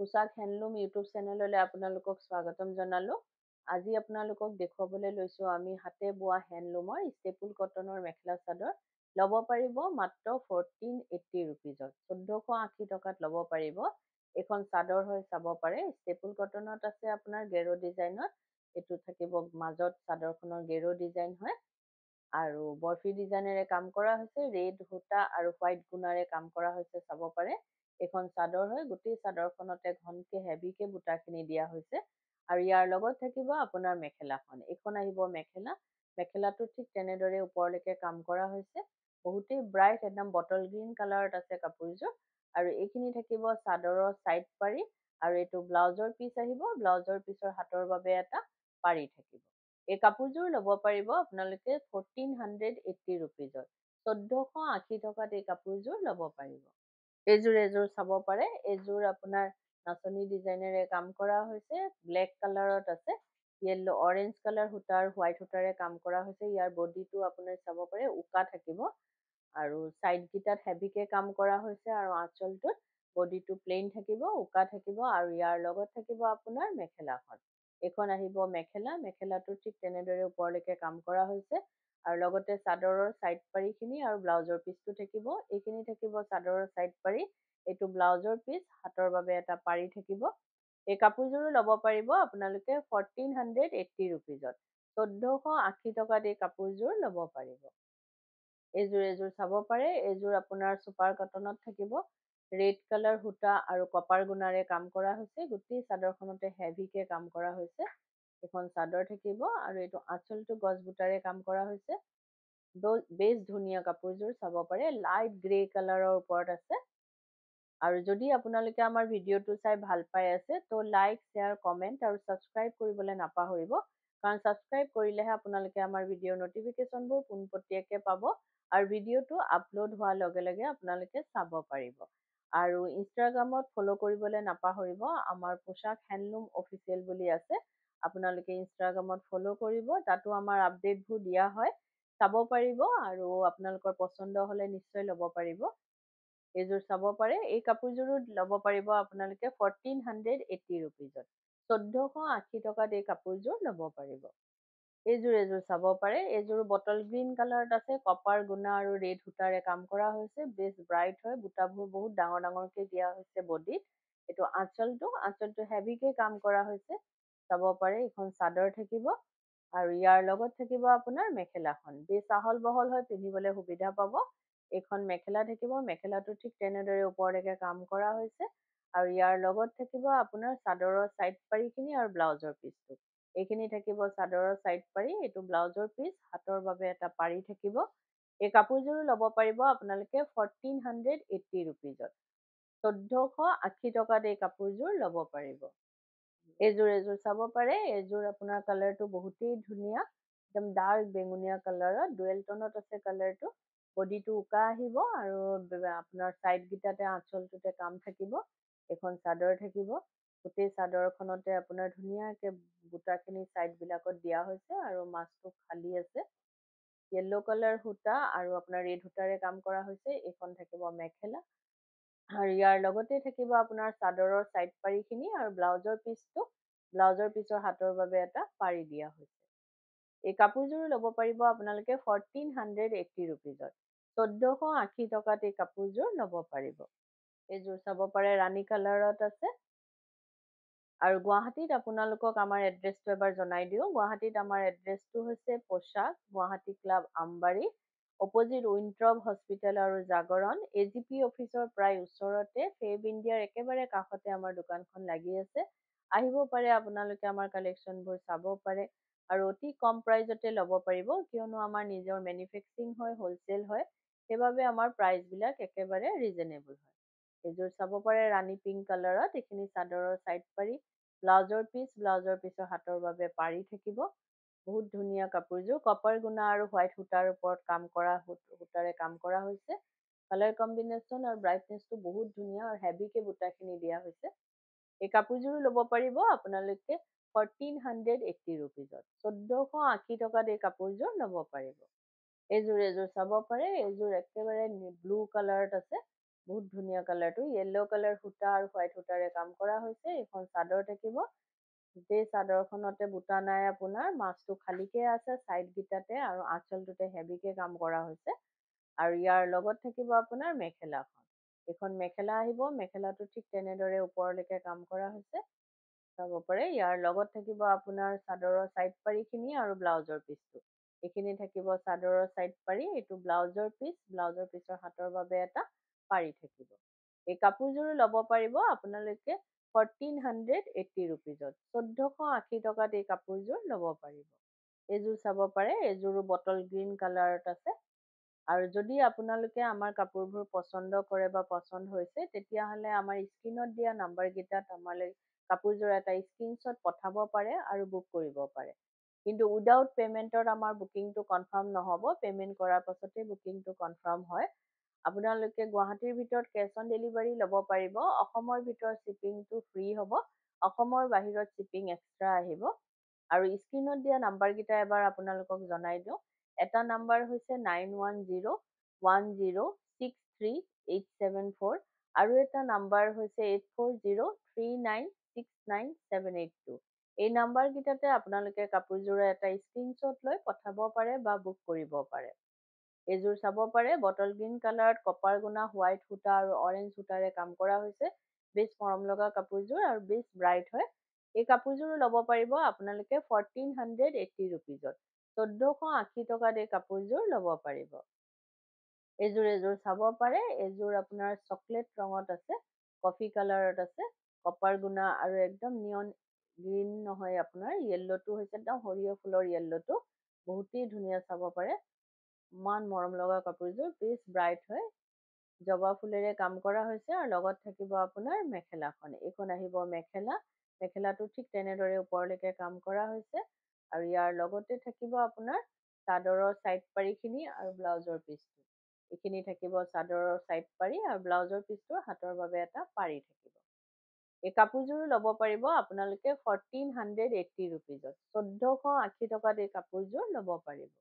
পোছাক handloom YouTube চেনেললৈ আপোনালোকক স্বাগতম জনালোঁ আজি আপোনালোকক দেখুৱাবলৈ লৈছোঁ আমি হাতে বোৱা হেণ্ডলুমৰ ষ্টেপুল কটনৰ মেখেলা চাদৰ ল'ব পাৰিব মাত্ৰ ফৰ্টিন এইটি ৰুপিজত চৈধ্যশ আশী টকাত ল'ব পাৰিব এখন চাদৰ হৈ চাব পাৰে ষ্টেপুল কটনত আছে আপোনাৰ গেৰ' ডিজাইনত এইটো থাকিব মাজত চাদৰখনৰ গেৰ' ডিজাইন হয় আৰু বৰফি ডিজাইনেৰে কাম কৰা হৈছে ৰেড সূতা আৰু হোৱাইট গুণাৰে কাম কৰা হৈছে চাব পাৰে এখন চাদৰ হয় গোটেই চাদৰখনতে ঘনকে হেভিকে বুটাখিনি দিয়া হৈছে আৰু ইয়াৰ লগত থাকিব আপোনাৰ মেখেলাখন এইখন আহিব মেখেলা মেখেলাটো ঠিক তেনেদৰে ওপৰলৈকে কাম কৰা হৈছে বহুতে ব্ৰাইট একদম বটল গ্ৰীণ কালাৰত আছে কাপোৰযোৰ আৰু এইখিনি থাকিব চাদৰৰ চাইড পাৰি আৰু এইটো ব্লাউজৰ পিচ আহিব ব্লাউজৰ পিচৰ হাতৰ বাবে এটা পাৰি থাকিব এই কাপোৰযোৰ ল'ব পাৰিব আপোনালোকে ফৰ্টিন হাণ্ড্ৰেড এইটি ৰুপিজত চৈধ্যশ আশী টকাত এই কাপোৰযোৰ ল'ব পাৰিব এইযোৰ এইযোৰ চাব পাৰে এইযোৰ আপোনাৰ নাচনী ডিজাইনেৰে কাম কৰা হৈছে ব্লেক কালাৰত আছে য়েল্ল' অৰেঞ্জ কালাৰ সূতাৰ হোৱাইট সূতাৰে কাম কৰা হৈছে ইয়াৰ বডিটো আপোনাৰ চাব পাৰে উকা থাকিব আৰু ছাইডকেইটাত হেভিকৈ কাম কৰা হৈছে আৰু আঁচলটোত বডিটো প্লেইন থাকিব উকা থাকিব আৰু ইয়াৰ লগত থাকিব আপোনাৰ মেখেলাখন এইখন আহিব মেখেলা মেখেলাটো ঠিক তেনেদৰে ওপৰলৈকে কাম কৰা হৈছে আৰু লগতে চাদৰৰ সাইড পাৰিখিনি আৰু ব্লাউজৰ পিছটো থাকিব এইখিনি থাকিব চাদৰৰ সাইড পাৰি এইটো ব্লাউজৰ পিছ হাতৰ বাবে এটা পাৰি থাকিব এই কাপোৰযোৰো ল'ব পাৰিব আপোনালোকে ফৰ্টিন হাণ্ড্ৰেড এইটি ৰুপিজত চৈধ্যশ আশী টকাত এই কাপোৰযোৰ ল'ব পাৰিব এইযোৰ এযোৰ চাব পাৰে এইযোৰ আপোনাৰ চুপাৰ কটনত থাকিব ৰেড কালাৰ সূতা আৰু কপাৰ গুণাৰে কাম কৰা হৈছে গোটেই চাদৰখনতে হেভিকে কাম কৰা হৈছে এখন চাদৰ থাকিব আৰু এইটো আচলটো গছ বুটাৰে কাম কৰা হৈছে বেছ ধুনীয়া কাপোৰযোৰ চাব পাৰে লাইট গ্ৰে কালাৰৰ ওপৰত আছে আৰু যদি আপোনালোকে আমাৰ ভিডিঅ'টো চাই ভাল পাই আছে তো লাইক শ্বেয়াৰ কমেণ্ট আৰু ছাবস্ক্ৰাইব কৰিবলৈ নাপাহৰিব কাৰণ ছাবস্ক্ৰাইব কৰিলেহে আপোনালোকে আমাৰ ভিডিঅ' নটিফিকেশ্যনবোৰ পোনপটীয়াকে পাব আৰু ভিডিঅ'টো আপলোড হোৱাৰ লগে লগে আপোনালোকে চাব পাৰিব আৰু ইনষ্টাগ্ৰামত ফ'ল' কৰিবলৈ নাপাহৰিব আমাৰ পোচাক হেণ্ডলুম অফিচিয়েল বুলি আছে আপোনালোকে ইনষ্টাগ্ৰামত ফ'ল' কৰিব তাতো আমাৰ আপডেটবোৰ দিয়া হয় চাব পাৰিব আৰু আপোনালোকৰ পচন্দ হ'লে নিশ্চয় ল'ব পাৰিব এইযোৰ চাব পাৰে এই কাপোৰযোৰো ল'ব পাৰিব আপোনালোকে ফৰ্টিন হাণ্ড্ৰেড এইটি ৰুপিজত চৈধ্যশ আশী টকাত এই কাপোৰযোৰ ল'ব পাৰিব এইযোৰ এযোৰ চাব পাৰে এইযোৰ বটল গ্ৰীণ কালাৰত আছে কপাৰ গুণা আৰু ৰেড সূতাৰে কাম কৰা হৈছে বেছ ব্ৰাইট হয় বুটাবোৰ বহুত ডাঙৰ ডাঙৰকে দিয়া হৈছে বডিত এইটো আঁচলটো আঁচলটো হেভিকৈ কাম কৰা হৈছে চাব পাৰে এইখন চাদৰ থাকিব আৰু ইয়াৰ লগত থাকিব আপোনাৰ মেখেলাখন বেছ আহল বহল হয় পিন্ধিবলৈ সুবিধা পাব এখন মেখেলা থাকিব মেখেলাটো ঠিক তেনেদৰে ওপৰলৈকে কাম কৰা হৈছে আৰু ইয়াৰ লগত থাকিব আপোনাৰ চাদৰৰ চাইড পাৰিখিনি আৰু ব্লাউজৰ পিচটো এইখিনি থাকিব চাদৰৰ চাইড পাৰি এইটো ব্লাউজৰ পিচ হাতৰ বাবে এটা পাৰি থাকিব এই কাপোৰযোৰো ল'ব পাৰিব আপোনালোকে ফৰ্টিন হাণ্ড্ৰেড এইটি ৰুপিজত চৈধ্যশ আশী টকাত এই কাপোৰযোৰ ল'ব পাৰিব এইযোৰ এজোৰ চাব পাৰে এইযোৰ আপোনাৰ কালাৰটো বহুতেই ধুনীয়া একদম ডাৰ্ক বেঙুনীয়া কালাৰত ডুৱেল টনত আছে কালাৰটো বডিটো উকা আহিব আৰু আপোনাৰ চাইডকেইটাতে আঁচলটোতে কাম থাকিব এইখন চাদৰ থাকিব গোটেই চাদৰখনতে আপোনাৰ ধুনীয়াকে খিনি বুটাখিনি বিলাকত দিয়া হৈছে আৰু মাছটো খালী আছে য়েল্ল' কালাৰ সূতা আৰু আপোনাৰ ৰেড সূতাৰে কাম কৰা হৈছে এইখন থাকিব মেখেলা আৰু ইয়াৰ লগতে থাকিব আপোনাৰ চাদৰৰ পাৰি খিনি আৰু ব্লাউজৰ পিচটো ব্লাউজৰ পিচৰ হাতৰ বাবে এটা পাৰি দিয়া হৈছে এই কাপোৰযোৰ ল'ব পাৰিব আপোনালোকে ফৰ্টিন হাণ্ড্ৰেড এইটি ৰুপিজত চৈধ্যশ আশী টকাত এই কাপোৰযোৰ ল'ব পাৰিব এইযোৰ চাব পাৰে ৰাণী কালাৰত আছে আৰু গুৱাহাটীত আপোনালোকক আমাৰ এড্ৰেছটো এবাৰ জনাই দিও গুৱাহাটীত আমাৰ এড্ৰেছটো হৈছে পোচাক গুৱাহাটী ক্লাব আমবাৰী অপজিট উইনট্ৰব হস্পিটেল আৰু জাগৰণ এ জি পি অফিচৰ প্ৰায় ওচৰতে ফেভ ইণ্ডিয়াৰ একেবাৰে কাষতে আমাৰ দোকানখন লাগি আছে আহিব পাৰে আপোনালোকে আমাৰ কালেকশ্যনবোৰ চাব পাৰে আৰু অতি কম প্ৰাইজতে ল'ব পাৰিব কিয়নো আমাৰ নিজৰ মেনুফেক্সিং হয় হ'লচেল হয় সেইবাবে আমাৰ প্ৰাইজবিলাক একেবাৰে ৰিজনেবল হয় এইযোৰ চাব পাৰে ৰাণী পিংক কালাৰত এইখিনি চাদৰৰ চাইড পাৰি ব্লাউজৰ পিচ ব্লাউজৰ পিচৰ হাতৰ বাবে পাৰি থাকিব বহুত ধুনীয়া কাপোৰযোৰ কপাৰ গুণা আৰু হোৱাইট সূতাৰ ওপৰত কাম কৰা সূতাৰে কাম কৰা হৈছে কালাৰ কম্বিনেশ্যন আৰু ব্ৰাইটনেছটো বহুত ধুনীয়া আৰু হেভিকে বুটাখিনি দিয়া হৈছে এই কাপোৰযোৰো ল'ব পাৰিব আপোনালোকে ফৰ্টিন হাণ্ড্ৰেড এইটি ৰুপিজত চৈধ্যশ আশী টকাত এই কাপোৰযোৰ ল'ব পাৰিব এইযোৰ এযোৰ চাব পাৰে এইযোৰ একেবাৰে ব্লু কালাৰত আছে বহুত ধুনীয়া কালাৰটো য়েল্ল' কালাৰ সূতা আৰু হোৱাইট সূতাৰে কাম কৰা হৈছে এইখন চাদৰ থাকিব গোটেই চাদৰখনতে বুটা নাই আপোনাৰ মাছটো খালিকে আছে চাইডকেইটাতে আৰু আঁচলটোতে হেভিকে কাম কৰা হৈছে আৰু ইয়াৰ লগত থাকিব আপোনাৰ মেখেলাখন এইখন মেখেলা আহিব মেখেলাটো ঠিক তেনেদৰে ওপৰলৈকে কাম কৰা হৈছে চাব পাৰে ইয়াৰ লগত থাকিব আপোনাৰ চাদৰৰ চাইড পাৰিখিনি আৰু ব্লাউজৰ পিচটো এইখিনি থাকিব চাদৰৰ চাইড পাৰি এইটো ব্লাউজৰ পিচ ব্লাউজৰ পিচৰ হাতৰ বাবে এটা পাৰি থাকিব এই কাপোৰযোৰো ল'ব পাৰিব আপোনালোকে ফৰ্টিন হাণ্ড্ৰেড এইটি ৰুপিজত চৈধ্যশ আশী টকাত এই কাপোৰযোৰ ল'ব পাৰিব এইযোৰ চাব পাৰে এইযোৰো বটল গ্ৰীণ কালাৰত আছে আৰু যদি আপোনালোকে আমাৰ কাপোৰবোৰ পচন্দ কৰে বা পচন্দ হৈছে তেতিয়াহ'লে আমাৰ স্ক্ৰীণত দিয়া নাম্বাৰকেইটাত আমালৈ কাপোৰযোৰ এটা স্ক্ৰীণশ্বট পঠাব পাৰে আৰু বুক কৰিব পাৰে কিন্তু উইডাউট পে'মেণ্টত আমাৰ বুকিংটো কনফাৰ্ম নহ'ব পে'মেণ্ট কৰাৰ পাছতহে বুকিংটো কনফাৰ্ম হয় আপোনালোকে গুৱাহাটীৰ ভিতৰত কেছ অন ডেলিভাৰী ল'ব পাৰিব অসমৰ ভিতৰত শ্বিপিংটো ফ্ৰী হ'ব অসমৰ বাহিৰত শ্বিপিং এক্সট্ৰা আহিব আৰু স্ক্ৰীণত দিয়া নাম্বাৰকেইটা এবাৰ আপোনালোকক জনাই দিওঁ এটা নাম্বাৰ হৈছে নাইন আৰু এটা নাম্বাৰ হৈছে এইট এই নাম্বাৰকেইটাতে আপোনালোকে কাপোৰযোৰৰ এটা স্ক্ৰীণশ্বট লৈ পঠাব পাৰে বা বুক কৰিব পাৰে এইযোৰ চাব পাৰে বটল গ্ৰীণ কালাৰত কপাৰ গুণা হোৱাইট সূতা আৰু অৰেঞ্জ সূতাৰে কাম কৰা হৈছে বেছ মৰম লগা কাপোৰযোৰ আৰু বেছ ব্ৰাইট হয় এই কাপোৰযোৰো ল'ব পাৰিব আপোনালোকে ফৰ্টিন হাণ্ড্ৰেড এইটি ৰুপিজত চৈধ্যশ আশী টকাত এই কাপোৰযোৰ ল'ব পাৰিব এইযোৰ এযোৰ চাব পাৰে এইযোৰ আপোনাৰ চকলেট ৰঙত আছে কফি কালাৰত আছে কপাৰ গুণা আৰু একদম নিয়ন গ্ৰীণ নহয় আপোনাৰ য়েল্ল'টো হৈছে একদম সৰিয়হ ফুলৰ টো বহুতেই ধুনীয়া চাব পাৰে ইমান মৰম লগা কাপোৰযোৰ পিছ ব্ৰাইট হয় জবা ফুলেৰে কাম কৰা হৈছে আৰু লগত থাকিব আপোনাৰ মেখেলাখন এইখন আহিব মেখেলা মেখেলাটো ঠিক তেনেদৰে ওপৰলৈকে কাম কৰা হৈছে আৰু ইয়াৰ লগতে থাকিব আপোনাৰ চাদৰৰ পাৰি খিনি আৰু ব্লাউজৰ পিচটো এইখিনি থাকিব চাদৰৰ চাইড পাৰি আৰু ব্লাউজৰ পিচটো হাতৰ বাবে এটা পাৰি থাকিব এই কাপোৰযোৰো ল'ব পাৰিব আপোনালোকে ফৰ্টিন হাণ্ড্ৰেড এইটি ৰুপিজত চৈধ্যশ আশী টকাত এই কাপোৰযোৰ ল'ব পাৰিব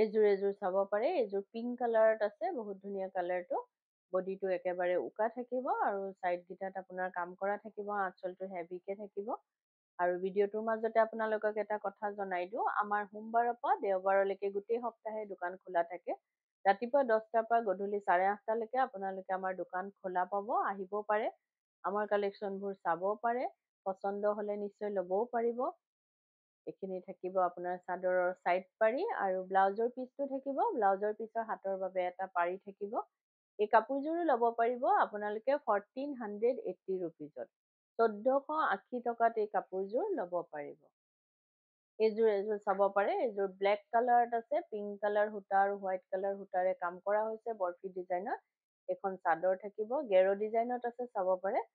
এজোৰ এজোৰ চাব পাৰে এজোৰ পিংক কালাৰত আছে বহুত ধুনীয়া কালাৰটো বডিটো একেবাৰে উকা থাকিব আৰু চাইডকেইটাত আপোনাৰ কাম কৰা থাকিব আঁচলটো হেভিকৈ থাকিব আৰু ভিডিঅ'টোৰ মাজতে আপোনালোকক এটা কথা জনাই দিওঁ আমাৰ সোমবাৰৰ পৰা দেওবাৰলৈকে গোটেই সপ্তাহে দোকান খোলা থাকে ৰাতিপুৱা দহটাৰ পৰা গধূলি চাৰে আঠটালৈকে আপোনালোকে আমাৰ দোকান খোলা পাব আহিব পাৰে আমাৰ কালেকশ্যনবোৰ চাব পাৰে পচন্দ হ'লে নিশ্চয় ল'বও পাৰিব এইখিনি থাকিব আপোনাৰ চাদৰৰ চাইড পাৰি আৰু ব্লাউজৰ পিচটো থাকিব ব্লাউজৰ পিচৰ হাতৰ বাবে এটা পাৰি থাকিব এই কাপোৰযোৰো ল'ব পাৰিব আপোনালোকে ফৰ্টিন হাণ্ড্ৰেড এইটি ৰুপিজত চৈধ্যশ আশী টকাত এই কাপোৰযোৰ ল'ব পাৰিব এইযোৰ এযোৰ চাব পাৰে এইযোৰ ব্লেক কালাৰত আছে পিংক কালাৰ সূতা আৰু হোৱাইট কালাৰ সূতাৰে কাম কৰা হৈছে বৰফি ডিজাইনত এইখন চাদৰ থাকিব গেৰ' ডিজাইনত আছে চাব পাৰে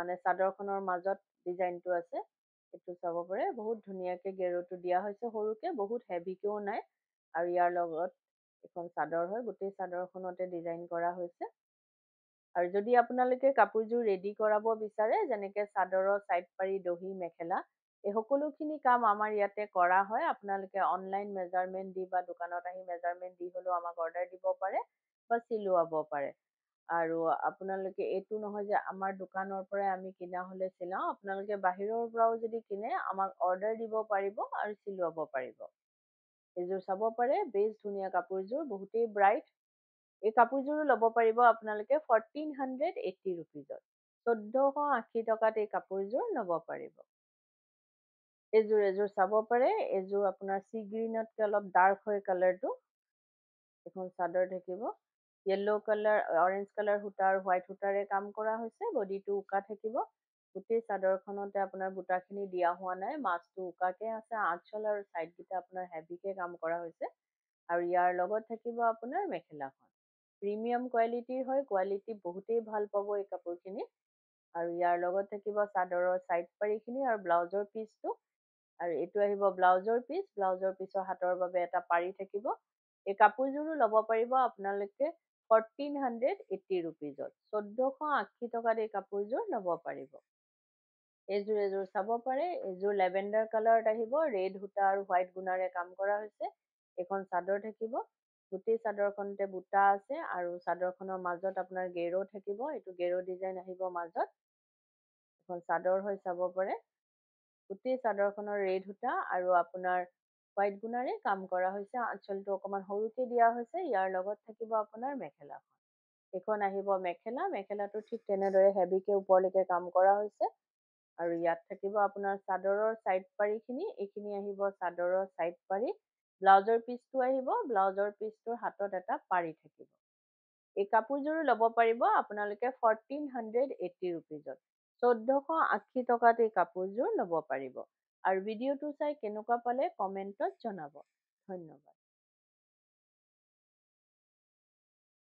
মানে চাদৰখনৰ মাজত ডিজাইনটো আছে এইটো চাব পাৰে বহুত ধুনীয়াকে গেৰুটো দিয়া হৈছে সৰুকে বহুত হেভিকেও নাই আৰু ইয়াৰ লগত এখন চাদৰ হয় গোটেই চাদৰখনতে ডিজাইন কৰা হৈছে আৰু যদি আপোনালোকে কাপোৰযোৰ ৰেডি কৰাব বিচাৰে যেনেকে চাদৰৰ চাইড পাৰি দহি মেখেলা এই সকলোখিনি কাম আমাৰ ইয়াতে কৰা হয় আপোনালোকে অনলাইন মেজাৰমেণ্ট দি বা দোকানত আহি মেজাৰমেণ্ট দি হ'লেও আমাক অৰ্ডাৰ দিব পাৰে বা চিলোৱাব পাৰে আৰু আপোনালোকে এইটো নহয় যে আমাৰ দোকানৰ পৰাই আমি কিনা হ'লে চিলাওঁ আপোনালোকে বাহিৰৰ পৰাও যদি কিনে আমাক অৰ্ডাৰ দিব পাৰিব আৰু চিলোৱাব পাৰিব এইযোৰ চাব পাৰে বেছ ধুনীয়া কাপোৰযোৰ বহুতেই ব্ৰাইট এই কাপোৰযোৰো ল'ব পাৰিব আপোনালোকে ফৰ্টিন হাণ্ড্ৰেড এইটি ৰুপিজত চৈধ্যশ আশী টকাত এই কাপোৰযোৰ ল'ব পাৰিব এইযোৰ এযোৰ চাব পাৰে এইযোৰ আপোনাৰ চি গ্ৰীণতকৈ অলপ ডাৰ্ক হয় কালাৰটো এখন চাদৰ থাকিব য়েল্ল' কালাৰ অৰেঞ্জ কালাৰ সূতা আৰু হোৱাইট সূতাৰে কাম কৰা হৈছে বডিটো উকা থাকিব গোটেই চাদৰখনতে আপোনাৰ বুটাখিনি দিয়া হোৱা নাই মাছটো উকাকে আছে আঠচল আৰু ছাইডকেইটা আপোনাৰ হেভিকৈ কাম কৰা হৈছে আৰু ইয়াৰ লগত থাকিব আপোনাৰ মেখেলাখন প্ৰিমিয়াম কোৱালিটিৰ হয় কোৱালিটি বহুতেই ভাল পাব এই কাপোৰখিনি আৰু ইয়াৰ লগত থাকিব চাদৰৰ ছাইড পাৰিখিনি আৰু ব্লাউজৰ পিচটো আৰু এইটো আহিব ব্লাউজৰ পিচ ব্লাউজৰ পিচৰ হাতৰ বাবে এটা পাৰি থাকিব এই কাপোৰযোৰো ল'ব পাৰিব আপোনালোকে ফৰ্টিন হাণ্ড্ৰেড এইটি ৰুপিজত চৈধ্যশ আশী টকাত এই কাপোৰযোৰ ল'ব পাৰিব এইযোৰ এযোৰ চাব পাৰে এযোৰ লেভেণ্ডাৰ কালাৰত আহিব ৰেড সূতা আৰু হোৱাইট গুণাৰে কাম কৰা হৈছে এইখন চাদৰ থাকিব গোটেই চাদৰখনতে বুটা আছে আৰু চাদৰখনৰ মাজত আপোনাৰ গেৰো থাকিব এইটো গেৰ' ডিজাইন আহিব মাজত এখন চাদৰ হৈ চাব পাৰে গোটেই চাদৰখনৰ ৰেড সূতা আৰু আপোনাৰ হোৱাইট গুণাৰে কাম কৰা হৈছে আঞ্চলটো অকণমান সৰুকৈ দিয়া হৈছে ইয়াৰ লগত থাকিব আপোনাৰ মেখেলাখন এইখন আহিব মেখেলা মেখেলাটো ঠিক তেনেদৰে হেভিকৈ ওপৰলৈকে কাম কৰা হৈছে আৰু ইয়াত থাকিব আপোনাৰ চাদৰৰ চাইড পাৰিখিনি এইখিনি আহিব চাদৰৰ চাইড পাৰি ব্লাউজৰ পিচটো আহিব ব্লাউজৰ পিচটোৰ হাতত এটা পাৰি থাকিব এই কাপোৰযোৰো ল'ব পাৰিব আপোনালোকে ফৰ্টিন হাণ্ড্ৰেড এইটি ৰুপিজত চৈধ্যশ আশী টকাত এই কাপোৰযোৰ ল'ব পাৰিব আৰ ভিডিওটো চাই কেনেকুৱা পালে কমেন্টত জনাব ধন্যবাদ